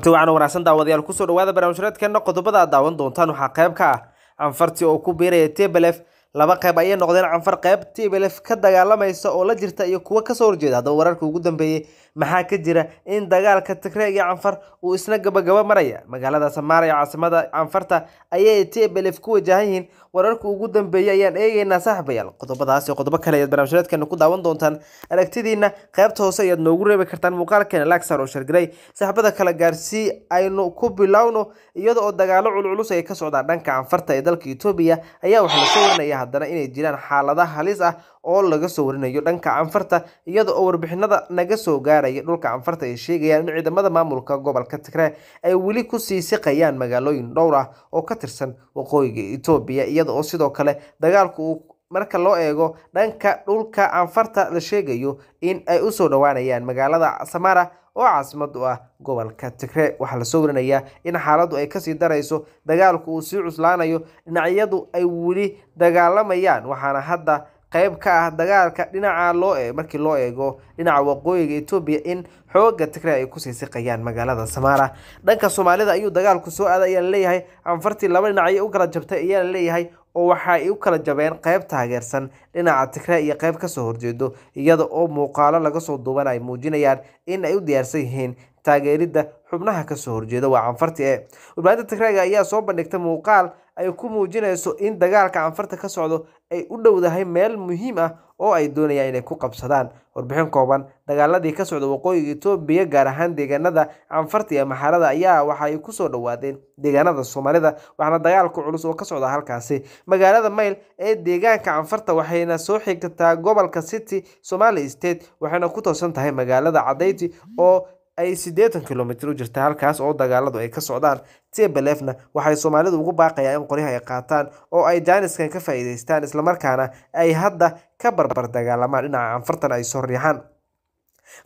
kulanti waxaana wanaagsan daawadayaal kusoo dhawaada barnaamijreedkeena qodobada aad daawan doontaan waxaa qayb ka ah canfartii oo ku biiraya tblf laba qayb ayay noqdeen canfar qayb tblf ka dagaalamaysa oo la jirta iyo kuwo kasoo horjeeda haddaba wararka ugu dambeeyey Maxaa ka jira in dagaalka tigre iyo Canfar uu isna gabagabo maraya magaalada Samaria caasimada Canfarta ayay TPLF ku wajahan yihiin wararka ugu dambeeyey ayaan eegaynaa saaxbayaal qodobadaas iyo qodobo kale ayaad barnaamijyadeedkeena ku daawan doontaan aragtidiina qaybta hoose ah ayaad noogu reebi kartaan muuqaalkeena laagsar oo shargaray saaxiibada kala gaarsii aynu ku bilowno iyada oo dagaalo culculus ay ka socdaa dhanka Canfarta ee dalka Ethiopia ayaa waxa la soo warinayaa haddana inay jiraan xaalada halis ah oo laga soo warinayo dhanka Canfarta iyada oo warbixinada naga soo gaar gaaraya dhulka canfarta ay sheegayaan in ciidamada maamulka gobolka tigre ay weli kusii siqayaan magaalooyin dhowr ah oo ka tirsan waqooyiga etoobiya iyada oo sidoo kale dagaalku uu marka loo eego dhanka dhulka canfarta la sheegayo in ay usoo dhowaanayaan magaalada samara oo caasimadu ah gobolka tigre waxaa lasoo warinayaa in xaaladdu ay kasii darayso dagaalku uu sii cuslaanayo dhinacyadu ay weli dagaalamayaan waxaana hadda qayb ka ah dagaalka dhinaca loo e-, markii loo eego dhinaca waqooyiga etoobiya in xooga tigray ay kusii siqayaan magaalada samaara dhanka soomaalida ayuu dagaalku soo aaday ayaa leeyahay anfartii laba dhinac ayay u kala jabtay ayaa leeyahay oo waxaay u kala jabeen qayb taageersan dhinaca tigray iyo qayb kasoo horjeedo iyada oo muuqaalo laga soo duuban ay muujinayaan in ay u diyaarsan yihiin taageeridda xubnaha kasoo horjeeda waa canfarti e warbaahinta tigrayga ayaa soo bandhigtay muuqaal ay ku muujinayso in dagaalka anfarta ka socdo ay u dhowdahay meel muhiim ah oo ay doonayaan inay ku qabsadaan warbixin kooban dagaaladii ka socda waqooyiga etoobiya gaar ahaan deegaanada canfarta iyo maxarada ayaa waxaay ku soo dhowaadeen deegaanada soomaalida waxaana dagaalka culus oo ka socda halkaasi magaalada mayl ee deegaanka canfarta waxayna soo xigtaa gobolka city somali state waxayna ku toosan tahay magaalada cadayti oo ay siddeetan kilomitir u jirta halkaas oo dagaaladu ay ka socdaan tebelefna waxay soomaalidu ugu baaqayaa in qoryaha ay qaataan oo ay jaaniskan ka faa'iidaystaan islamarkaana ay hadda ka barbar dagaalamaan dhinaca anfartan ay soo riixaan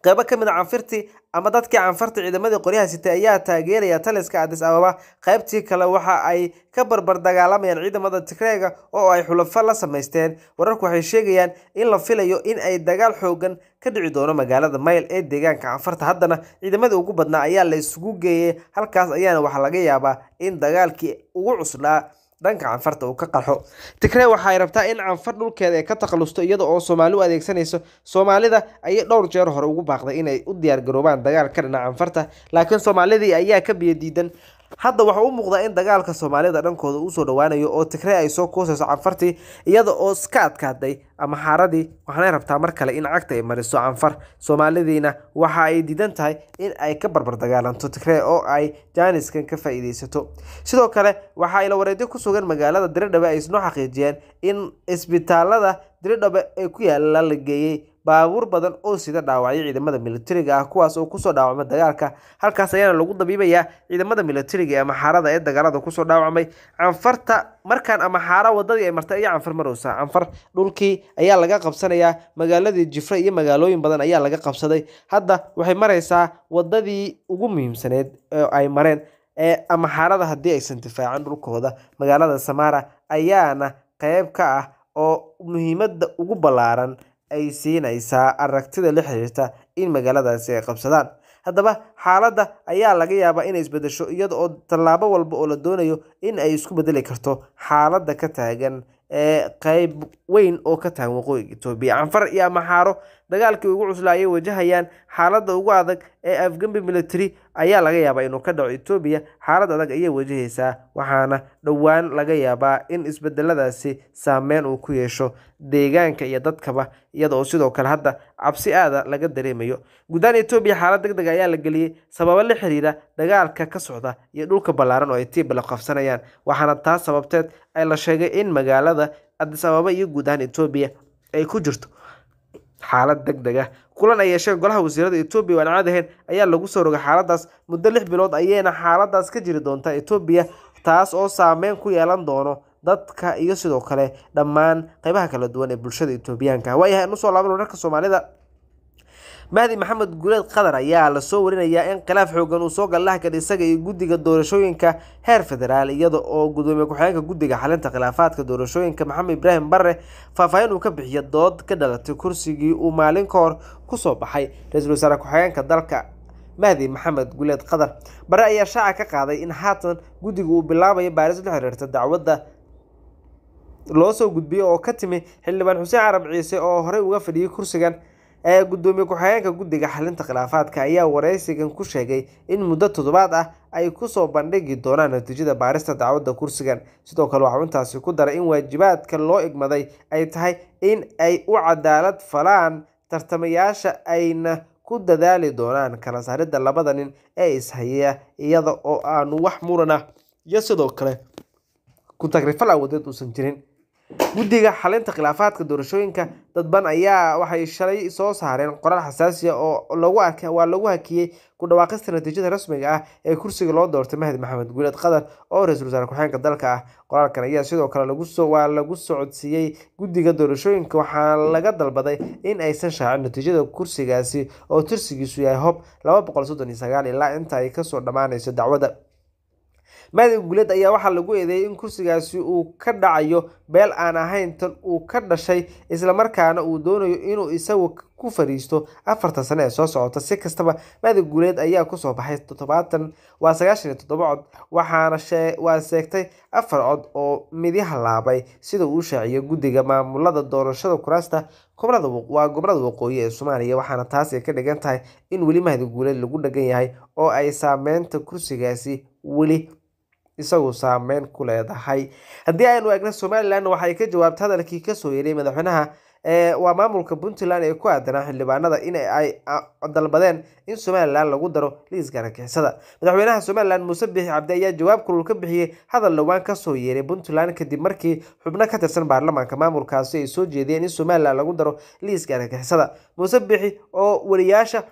qeybo ka mid a ah canfirtii ama dadkii canfarta ciidamadii qoryaha sitay ayaa taageeraya taliska adis ababa qaybtii kale waxa ay ka barbar dagaalamayaan ciidamada tigreega oo ay xulafo la samaysteen wararku waxay sheegayaan in la filayo in ay dagaal xoogan ka dhici doono magaalada mayl ee deegaanka canfarta haddana ciidamadii ugu badnaa ayaa la isugu geeyay halkaas ayaana waxaa laga yaabaa in dagaalkii ugu cuslaa dhanka canfarta uu ka qarxo tigre waxa ay rabtaa in canfar dhulkeeda ay ka takhalusto iyada oo soomaali u adeegsanayso soomaalida ayay dhowr jeer hore ugu baaqday inay u diyaargaroobaan dagaal ka dhina canfarta laakiin soomaalidii ayaa ka biyadiidan hadda waxaa u muuqdaa in dagaalka soomaalida dhankooda uusoo soo dhowaanayo oo tigree ay soo koosayso canfartii iyada oo iska adkaaday ama xaaradii waxaanay rabtaa mar kale in cagta ay mariso canfar soomaalidiina waxa ay diidan tahay in ay ka barbar dagaalanto tigree oo ay jaaniskan ka faa'iidaysato sidoo kale waxaa ila wareedyo ku sugan magaalada diridhabe ay isnoo xaqiijiyeen in isbitaalada diridhabe ee ku yaalla la geeyey baabuur badan oo sida dhaawacyo ciidamada milatariga ah kuwaas oo kusoo dhaawacmay dagaalka halkaas ayaana lagu dabiibayaa ciidamada milatariga ee amaxaarada ee dagaalada kusoo dhaawacmay canfarta markaan amaxaara wadadii ay martay ayaa canfar marowsa canfar dhulkii ayaa laga qabsanayaa magaaladii jifre iyo magaalooyin badan ayaa laga qabsaday hadda waxay maraysaa wadadii ugu muhiimsaneed oo ay mareen ee amaxaarada haddii aysan difaacan dhulkooda magaalada samara ayaana qeyb ka ah oo muhiimada ugu ballaaran ay siinaysaa aragtida la xiriirta in magaaladaasi ay qabsadaan. Haddaba xaaladda ayaa laga yaabaa inay isbedesho iyada oo tallaabo walba oo la doonayo in ay isku bedeli karto xaaladda ka taagan ee qayb weyn oo ka taagan waqooyiga etoobiya canfar iyo amaxaaro dagaalkii ugu ayay wajahayaan xaaladda ugu adag ee afgambi military ayaa laga yaabaa inuu ka dhaco etoobiya xaalad adag ayay wajahaysaa waxaana dhowaan laga yaabaa in isbedeladaasi saameyn uu ku yeesho deegaanka iyo dadkaba iyada oo sidoo kale hadda cabsi aada laga dareemayo guddaan etoobiya xaalad deg deg ah ayaa la geliyey sheegay sababo la xiriira dagaalka ka socda iyo dhulka ballaaran oo Itoobiya la qabsanayaan waxaana taas sababteed ay la sheegay in magaalada Addis Ababa iyo guud ahaan etoobiya ay ku jirto xaalad deg deg ah kulan ay yeesheen golaha wasiirada Itoobiya aan caadi ahayn ayaa lagu soo rogay xaaladaas muddo lix bilood ayayna xaaladaas ka jiri doontaa etoobiya taas oo saameyn ku yeelan doono dadka iyo sidoo kale dhammaan qeybaha kala duwan ee bulshada Itoobiyaanka waayahay inuu soo laaban wararka Soomaalida mahdi maxamed guleed qatar ayaa la soo warinayaa in khilaaf xoogan uu soo gallaha kal isaga iyo guddiga doorashooyinka heer federaal iyada oo gudoomiye ku-xigeenka guddiga xalinta khilaafaadka doorashooyinka maxamed ibraahim barre faahfaahin uu ka bixiya dood ka dhalatay kursigii uu maalin ka hor kusoo baxay ra-iisul wasaare ku-xigeenka dalka mahdi maxamed guleed qatar barre ayaa shaaca ka qaaday in haatan guddiga uu bilaabayo baaris la xiriirta dacwadda loo soo gudbiyey oo ka timi xildhibaan xuseen carab ciise oo horey uga fadhiyey kursigan gudoomiye ku-xigeenka guddiga xalinta khilaafaadka ayaa waraysigan ku sheegay in muddo toddobaad ah ay kusoo bandhigi doonaan natiijada baarista dacwadda kursigan sidoo kale waxau intaasi ku daray in waajibaadka loo igmaday ay tahay in ay u cadaalad falaan tartamayaasha ayna ku dadaali doonaan kala saaridda labada nin ee ishaya iyada oo aanu wax murana iyo sidoo kale ku tagrifal awadeed uusan jirin guddiga xalinta khilaafaadka doorashooyinka dadban ayaa waxay shalay soo saareen qoraal xasaasi ah oo waa lagu hakiyey ku dhawaaqista natiijada rasmiga ah ee kursiga loo doortay mahdi maxamed guuleed qatar oo ra-iisul wasaare ku-xeenka dalka ah qoraalkan ayaa sidoo kale waa lagu socodsiiyey guddiga doorashooyinka waxaana laga dalbaday in aysan shaacin natiijada kursigaasi oo tirsigiisu yahay hob laba boqol soddon iyo sagaal ilaa inta ay kasoo dhammaanayso dacwada maadin guuled ayaa waxaa lagu eedeeyay in kursigaasi uu ka dhacayo beel aan ahayn tan uu ka dhashay islamarkaana uu doonayo inuu isagu ku fariisto afarta sane ee soo socota si kastaba maadin guuleed ayaa kusoo baxay toddobaatan waa sagaashan iyo toddoba cod waxaana waa sheegtay afar cod oo midyaha laabay sida uu shaaciyo guddiga maamulada doorashada kuraasta waa gobolada waqooyi ee soomaaliya waxaana taasi ka dhigan tahay in weli mahadin guuleed lagu dhagan yahay oo ay saameynta kursigaasi weli isagu saameyn ku leedahay haddii aynu eegna somalilan waxay ka jawaabtay hadalkii kasoo yeeray madaxweynaha waa maamulka puntland ee ku aadanaa xildhibaanada in ay dalbadeen in somalilan lagu daro liiska argixisada madaxweynaha somalilan muuse biixi cabdi ayaa jawaab kulul ka bixiyey hadal dhowaan kasoo yeeray puntland kadib markii xubno ka tirsan baarlamaanka maamulkaasi ay soo jeediyeen in somalilan lagu daro liiska argixisada muuse biixi oo wariyaasha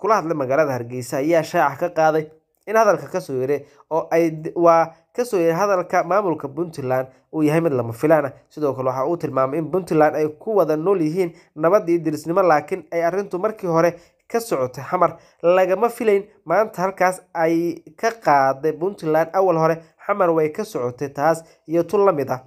kula hadlay magaalada hargeysa ayaa shaaca ka qaaday in hadalka kasoo yare oo waa kasoo yare hadalka maamulka puntland uu yahay mid lama filaan sidoo kale waxa uu tilmaamay in puntland ay ku wada nool yihiin nabad iyo dirisnimo laakiin ay arrintu markii hore ka socotay xamar lagama filayn maanta halkaas ay ka qaaday puntland awal hore xamar way ka socotay taas iyo tu la mid ah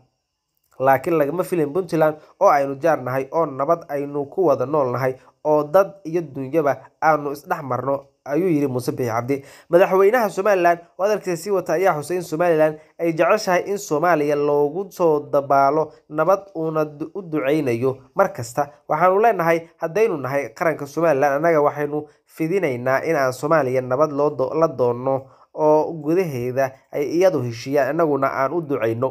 laakiin lagama filayn puntland oo aynu jaar nahay oo nabad aynu ku wada nool nahay oo dad iyo dunyaba aanu isdhex marno ayuu yidhi muuse bixi cabdi madaxweynaha somalilan oo hadalkiisa sii wata ayaa xusay in somalilan ay jeceshahay in soomaaliya loogu soo dabaalo nabad uuna u ducaynayo mar kasta waxaanu leenahay haddaynu nahay qaranka somalilan annaga waxaynu fidinaynaa in aan soomaaliya nabad la doonno oo gudaheeda ay iyadu heshiiyaan annaguna aan u ducayno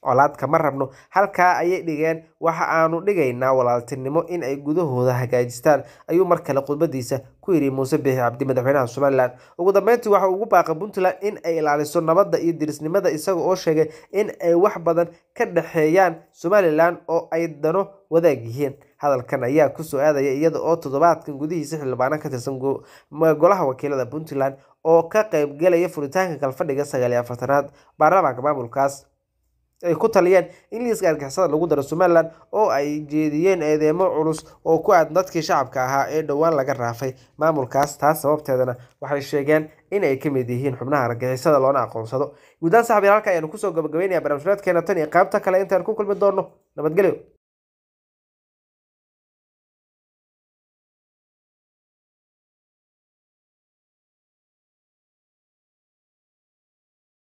colaad kama rabno halkaa ayay dhigeen waxa aanu dhigaynaa walaaltinimo in ay gudahooda hagaajistaan ayuu mar kale khudbadiisa ku yidhi muuse biixi cabdi madaxweynaha somalilan ugu dambeyntii waxa ugu baaqay puntland in ay ilaaliso nabadda iyo dirisnimada isaga oo sheegay in ay wax badan ka dhexeeyaan somalilan oo ay dano wadaag yihiin hadalkan ayaa kusoo aadaya iyada oo toddobaadkan gudihiisa xildhibaana ka tirsan golaha wakiilada puntland oo ka qayb gelaya furitaanka kalfadhiga sagaal afartanaad baarlamaanka maamulkaas ay ku taliyeen in liiska argixisada lagu daro somalilan oo ay jeediyeen eedeemo culus oo ku aad dadkii shacabka ahaa ee dhowaan laga raafay maamulkaas taas sababteedana waxay sheegeen in ay ka mid yihiin xubnaha argixisada loona aqoonsado guudahaan saxabiyaal halka ayaanu kusoo gabagabeynaya barnaamijyaedkeena tan iyo qaybta kale intaan ku kulmi doonno nabadgelyo